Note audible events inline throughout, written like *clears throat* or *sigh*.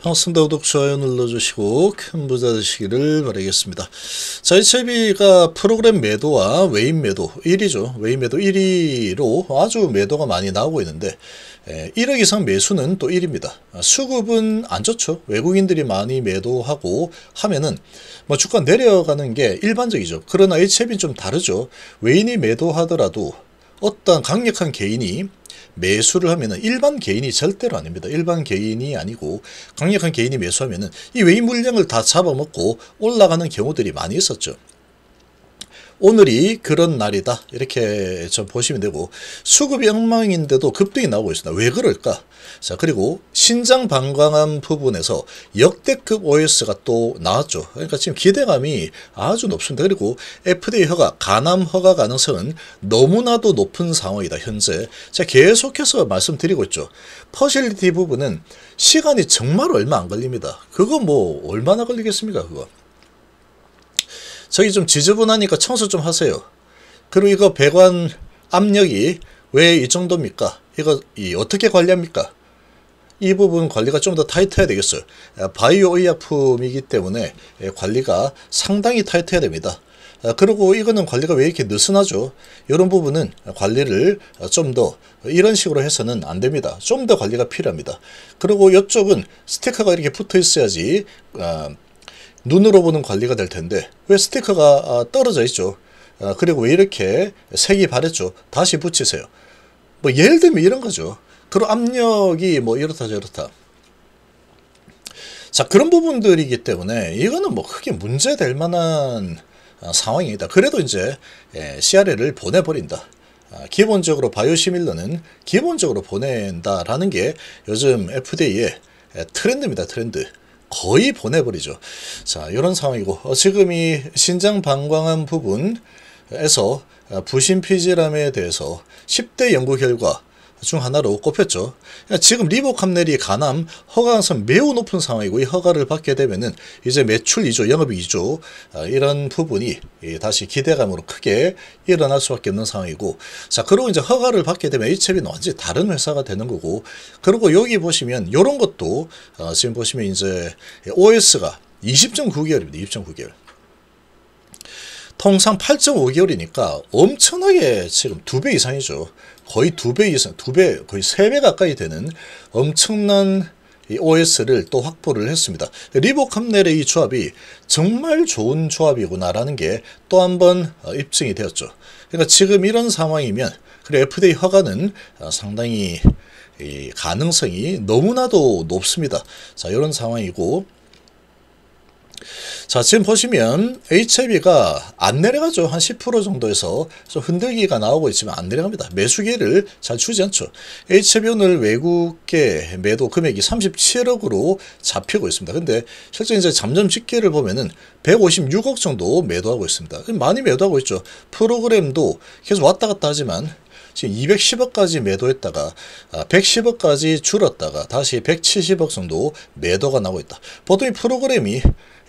방송 더욱 좋아요 눌러주시고 큰 부자 되시기를 바라겠습니다. 자이체비가 프로그램 매도와 외인 매도 1위죠. 외인 매도 1위로 아주 매도가 많이 나오고 있는데 1억 이상 매수는 또 1입니다. 아, 수급은 안 좋죠. 외국인들이 많이 매도하고 하면은 뭐 주가 내려가는 게 일반적이죠. 그러나 HF은 좀 다르죠. 외인이 매도하더라도 어떤 강력한 개인이 매수를 하면은 일반 개인이 절대로 아닙니다. 일반 개인이 아니고 강력한 개인이 매수하면은 이 외인 물량을 다 잡아먹고 올라가는 경우들이 많이 있었죠. 오늘이 그런 날이다 이렇게 좀 보시면 되고 수급이 망인데도 급등이 나오고 있습니다. 왜 그럴까? 자 그리고 신장 방광암 부분에서 역대급 OS가 또 나왔죠. 그러니까 지금 기대감이 아주 높습니다. 그리고 FDA 허가, 간암 허가 가능성은 너무나도 높은 상황이다 현재. 자 계속해서 말씀드리고 있죠. 퍼실리티 부분은 시간이 정말 얼마 안 걸립니다. 그거 뭐 얼마나 걸리겠습니까 그거. 저기 좀 지저분하니까 청소 좀 하세요. 그리고 이거 배관 압력이 왜 이 정도입니까? 이거 이 어떻게 관리합니까? 이 부분 관리가 좀 더 타이트해야 되겠어요. 아, 바이오 의약품이기 때문에 예, 관리가 상당히 타이트해야 됩니다. 아, 그리고 이거는 관리가 왜 이렇게 느슨하죠? 이런 부분은 관리를 좀 더 이런 식으로 해서는 안 됩니다. 좀 더 관리가 필요합니다. 그리고 이쪽은 스티커가 이렇게 붙어 있어야지 아, 눈으로 보는 관리가 될 텐데 왜 스티커가 아, 떨어져 있죠. 아, 그리고 왜 이렇게 색이 바랬죠. 다시 붙이세요. 뭐 예를 들면 이런 거죠. 그런 압력이 뭐 이렇다 저렇다. 자 그런 부분들이기 때문에 이거는 뭐 크게 문제될 만한 아, 상황이다. 그래도 이제 CRL을 예, 보내버린다. 기본적으로 바이오시밀러는 기본적으로 보낸다라는 게 요즘 FDA의 트렌드입니다. 트렌드. 거의 보내버리죠. 자, 이런 상황이고 어, 지금 이 신장 방광암 부분에서 아, 부신 피질암에 대해서 10대 연구 결과 중 하나로 꼽혔죠. 그러니까 지금 리버캄넬이 가남 허가 성 매우 높은 상황이고 이 허가를 받게 되면은 이제 매출 2조, 영업 2조 아, 이런 부분이 예, 다시 기대감으로 크게 일어날 수밖에 없는 상황이고 자 그리고 이제 허가를 받게 되면 H앱이 완전 다른 회사가 되는 거고 그리고 여기 보시면 이런 것도 어, 지금 보시면 이제 OS가 20.9개월입니다. 20.9개월. 통상 8.5개월이니까 엄청나게 지금 두 배 이상이죠. 거의 두 배 이상, 두 배, 거의 세 배 가까이 되는 엄청난 이 OS를 또 확보를 했습니다. 리복 함넬의 이 조합이 정말 좋은 조합이구나라는 게 또 한번 어, 입증이 되었죠. 그러니까 지금 이런 상황이면 그리고 FDA 허가는 어, 상당히 가능성이 너무나도 높습니다. 자, 이런 상황이고 자 지금 보시면 HIV가 안 내려가죠. 한 10% 정도에서 좀 흔들기가 나오고 있지만 안 내려갑니다. 매수기를 잘 추지 않죠. HIV 오늘 외국계 매도 금액이 37억으로 잡히고 있습니다. 근데 실제 이제 잠점 집계를 보면은 156억 정도 매도하고 있습니다. 많이 매도하고 있죠. 프로그램도 계속 왔다 갔다 하지만 지금 210억까지 매도했다가 110억까지 아, 줄었다가 다시 170억 정도 매도가 나오고 있다. 보통 이 프로그램이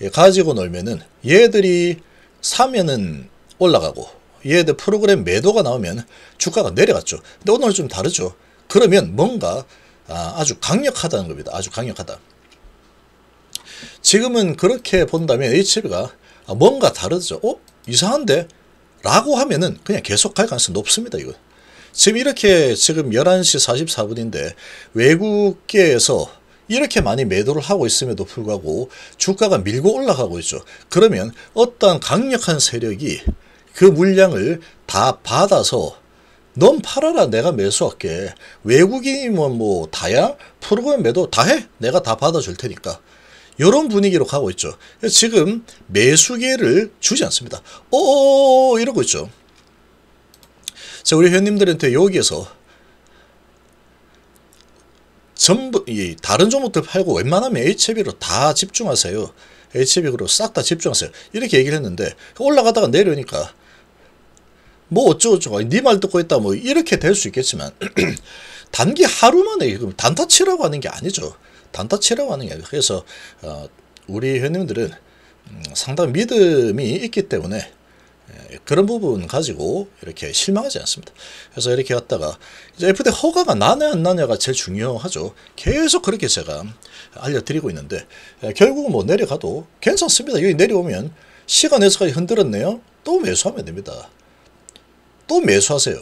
예, 가지고 놀면은 얘들이 사면은 올라가고 얘들 프로그램 매도가 나오면 주가가 내려갔죠. 근데 오늘 좀 다르죠. 그러면 뭔가 아, 아주 강력하다는 겁니다. 아주 강력하다. 지금은 그렇게 본다면 HB가 아, 뭔가 다르죠. 어? 이상한데? 라고 하면은 그냥 계속 갈 가능성이 높습니다. 이거 지금 이렇게 지금 11시 44분인데 외국계에서 이렇게 많이 매도를 하고 있음에도 불구하고 주가가 밀고 올라가고 있죠. 그러면 어떠한 강력한 세력이 그 물량을 다 받아서 넌 팔아라 내가 매수할게. 외국인이면 뭐, 뭐 다야? 프로그램 매도 다 해. 내가 다 받아줄 테니까. 이런 분위기로 가고 있죠. 지금 매수기를 주지 않습니다. 오 이러고 있죠. 자, 우리 회원님들한테 여기에서 전부 이 다른 종목들 팔고 웬만하면 HB로 다 집중하세요. HB로 싹 다 집중하세요. 이렇게 얘기를 했는데 올라가다가 내려니까 오뭐 어쩌고저쩌고 니 말 듣고 있다 뭐 이렇게 될 수 있겠지만 *clears throat* 단기 하루만에 단타치라고 하는 게 아니죠. 단타치라고 하는 게 아니고 그래서 어, 우리 회원님들은 음, 상당히 믿음이 있기 때문에 예, 그런 부분 가지고 이렇게 실망하지 않습니다. 그래서 이렇게 왔다가 이제 FDA 허가가 나냐 안 나냐가 제일 중요하죠. 계속 그렇게 제가 알려드리고 있는데 예, 결국 은뭐 내려가도 괜찮습니다. 여기 내려오면 시간 에서까지 흔들었네요. 또 매수하면 됩니다. 또 매수하세요.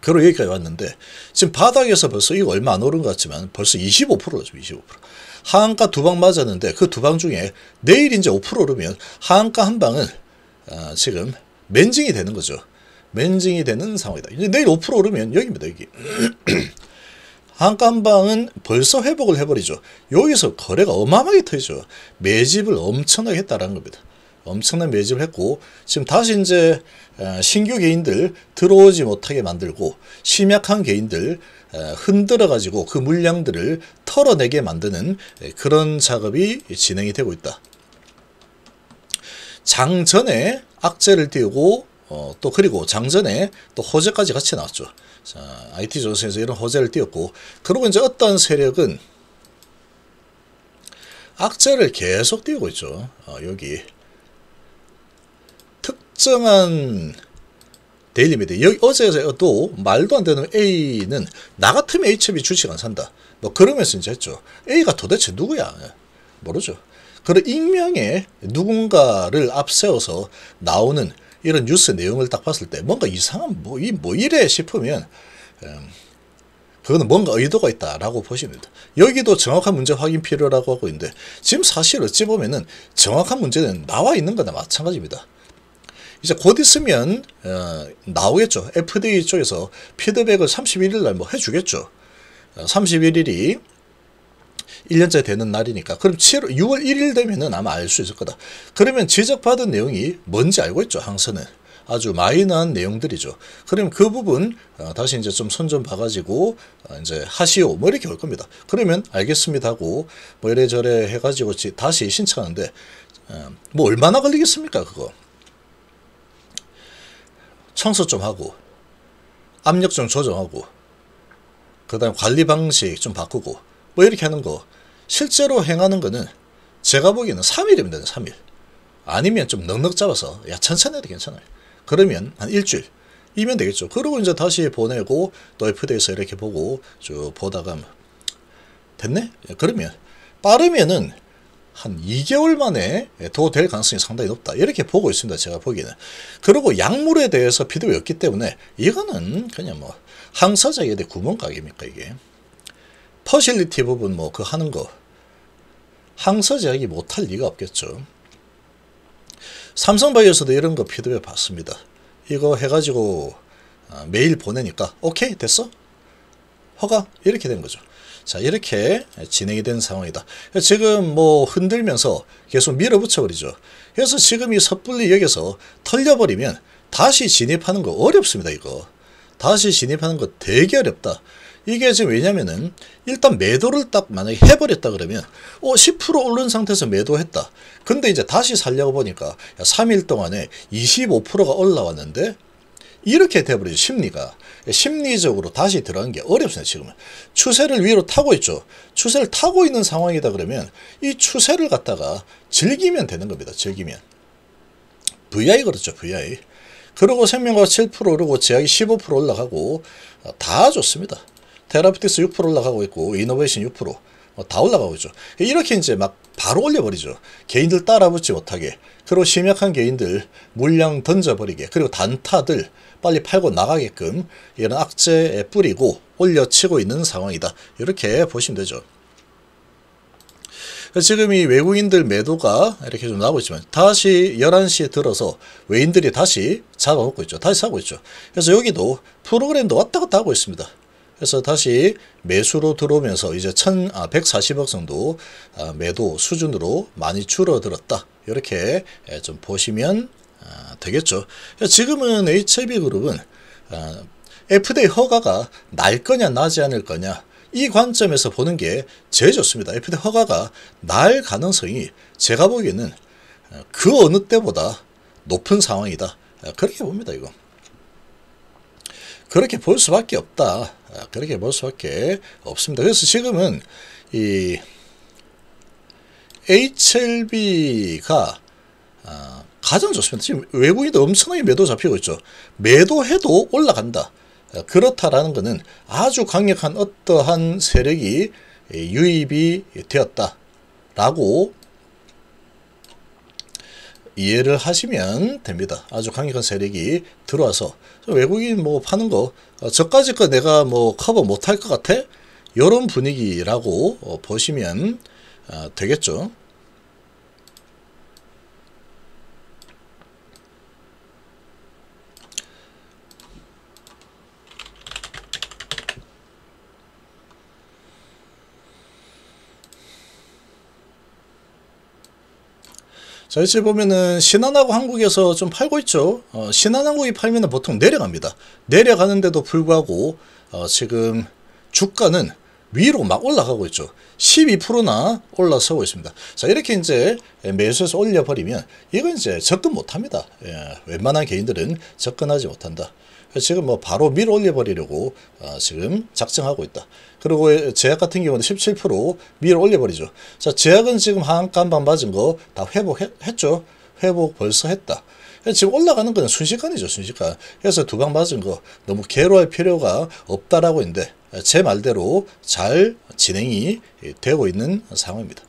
그리고 여기까지 왔는데 지금 바닥에서 벌써 이거 얼마 안 오른 것 같지만 벌써 25%죠. 25%. 하한가 두 방 맞았는데 그 두 방 중에 내일 이제 5% 오르면 하한가 한 방은 어, 지금 멘징이 되는 거죠. 맨징이 되는 상황이다. 이제 내일 5% 오르면 여기입니다. 여기. *clears throat* 한간방은 벌써 회복을 해버리죠. 여기서 거래가 어마어마하게 터지죠. 매집을 엄청나게 했다라는 겁니다. 엄청난 매집을 했고 지금 다시 이제 아, 신규 개인들 들어오지 못하게 만들고 심약한 개인들 아, 흔들어 가지고 그 물량들을 털어내게 만드는 그런 작업이 진행이 되고 있다. 장전에 악재를 띄우고 어, 또 그리고 장전에 또 호재까지 같이 나왔죠. 자, IT 조선에서 이런 호재를 띄웠고 그리고 이제 어떤 세력은 악재를 계속 띄우고 있죠. 어, 여기 특정한 데일리미드 여기 어제도 말도 안 되는 A는 나 같으면 H비 주식 안 산다. 뭐 그러면서 이제 했죠. A가 도대체 누구야? 예, 모르죠. 그런 익명의 누군가를 앞세워서 나오는 이런 뉴스 내용을 딱 봤을 때 뭔가 이상한 뭐, 이, 뭐 이래 싶으면 음, 그거는 뭔가 의도가 있다라고 보시면 됩니다. 여기도 정확한 문제 확인 필요라고 하고 있는데 지금 사실 어찌 보면은 정확한 문제는 나와 있는 거나 마찬가지입니다. 이제 곧 있으면 어, 나오겠죠. FDA 쪽에서 피드백을 31일 날뭐 해주겠죠. 31일이 1년째 되는 날이니까 그럼 7월 6월 1일 되면은 아마 알 수 있을 거다. 그러면 지적받은 내용이 뭔지 알고 있죠 항서은 아주 마이너한 내용들이죠. 그럼 그 부분 어, 다시 이제 좀손좀 봐가지고 어, 이제 하시오 뭐 이렇게 올 겁니다. 그러면 알겠습니다 하고 뭐 이래저래 해가지고 다시 신청하는데 어, 뭐 얼마나 걸리겠습니까 그거. 청소 좀 하고 압력 좀 조정하고 그 다음에 관리 방식 좀 바꾸고 뭐 이렇게 하는 거 실제로 행하는 거는 제가 보기에는 3일이면 되는 3일 아니면 좀 넉넉 잡아서 야 천천히 해도 괜찮아요 그러면 한 일주일 이면 되겠죠 그러고 이제 다시 보내고 또 FD에서 이렇게 보고 쭉 보다가 뭐 됐네 예, 그러면 빠르면은 한 2개월 만에 더 될 가능성이 상당히 높다. 이렇게 보고 있습니다. 제가 보기에는. 그리고 약물에 대해서 피드백이 없기 때문에 이거는 그냥 뭐 항사제에 대해 구멍가게입니까 이게. 퍼실리티 부분 뭐 그 하는 거항서제약이 못할 리가 없겠죠. 삼성바이오에서도 이런 거 피드백 받습니다. 이거 해가지고 매일 아, 보내니까 오케이 됐어? 허가 이렇게 된 거죠. 자 이렇게 진행이 된 상황이다. 지금 뭐 흔들면서 계속 밀어붙여 버리죠. 그래서 지금 이 섣불리 여기서 털려버리면 다시 진입하는 거 어렵습니다. 이거 다시 진입하는 거 되게 어렵다. 이게 지금 왜냐면은 일단 매도를 딱 만약에 해버렸다 그러면 어10% 오른 상태에서 매도했다. 근데 이제 다시 살려고 보니까 3일 동안에 25%가 올라왔는데 이렇게 돼버리죠 심리가 심리적으로 다시 들어간 게 어렵습니다 지금은 추세를 위로 타고 있죠 추세를 타고 있는 상황이다 그러면 이 추세를 갖다가 즐기면 되는 겁니다 즐기면 VI 그렇죠 VI 그리고 생명과 7% 오르고 제약이 15% 올라가고 다 좋습니다 테라피틱스 6% 올라가고 있고 이노베이션 6%, 어, 다 올라가고 있죠. 이렇게 이제 막 바로 올려버리죠. 개인들 따라붙지 못하게. 그리고 심약한 개인들 물량 던져버리게. 그리고 단타들 빨리 팔고 나가게끔 이런 악재에 뿌리고 올려치고 있는 상황이다. 이렇게 보시면 되죠. 지금 이 외국인들 매도가 이렇게 좀 나오고 있지만 다시 11시에 들어서 외인들이 다시 잡아먹고 있죠. 다시 사고 있죠. 그래서 여기도 프로그램도 왔다 갔다 하고 있습니다. 그래서 다시 매수로 들어오면서 이제 1 아, 140억 정도 아, 매도 수준으로 많이 줄어들었다. 이렇게 예, 좀 보시면 아, 되겠죠. 예, 지금은 HB그룹은 아, FDA 허가가 날 거냐 나지 않을 거냐 이 관점에서 보는 게 제일 좋습니다. FDA 허가가 날 가능성이 제가 보기에는 그 어느 때보다 높은 상황이다. 그렇게 봅니다. 이거. 그렇게 볼 수밖에 없다. 아, 그렇게 볼 수밖에 없습니다. 그래서 지금은 이 HLB가 아, 가장 좋습니다. 지금 외국인도 엄청나게 매도 잡히고 있죠. 매도해도 올라간다. 아, 그렇다라는 것은 아주 강력한 어떠한 세력이 유입이 되었다라고 이해를 하시면 됩니다. 아주 강력한 세력이 들어와서 외국인 뭐 파는 거 어, 저까지 거 내가 뭐 커버 못 할 것 같아? 이런 분위기라고 어, 보시면 아, 되겠죠. 이제 보면은 신한하고 한국에서 좀 팔고 있죠. 어, 신한한국이 팔면 보통 내려갑니다. 내려가는데도 불구하고 어, 지금 주가는 위로 막 올라가고 있죠. 12%나 올라서고 있습니다. 자 이렇게 이제 매수해서 올려버리면 이건 이제 접근 못합니다. 예, 웬만한 개인들은 접근하지 못한다. 지금 뭐 바로 밀어 올려버리려고 어, 지금 작정하고 있다. 그리고 제약 같은 경우는 17%밀 어 올려버리죠. 자, 제약은 지금 한간방 맞은 거 다 회복했죠. 회복 벌써 했다. 지금 올라가는 거는 순식간이죠. 순식간. 그래서 두방 맞은 거 너무 괴로워할 필요가 없다라고 했는데 제 말대로 잘 진행이 되고 있는 상황입니다.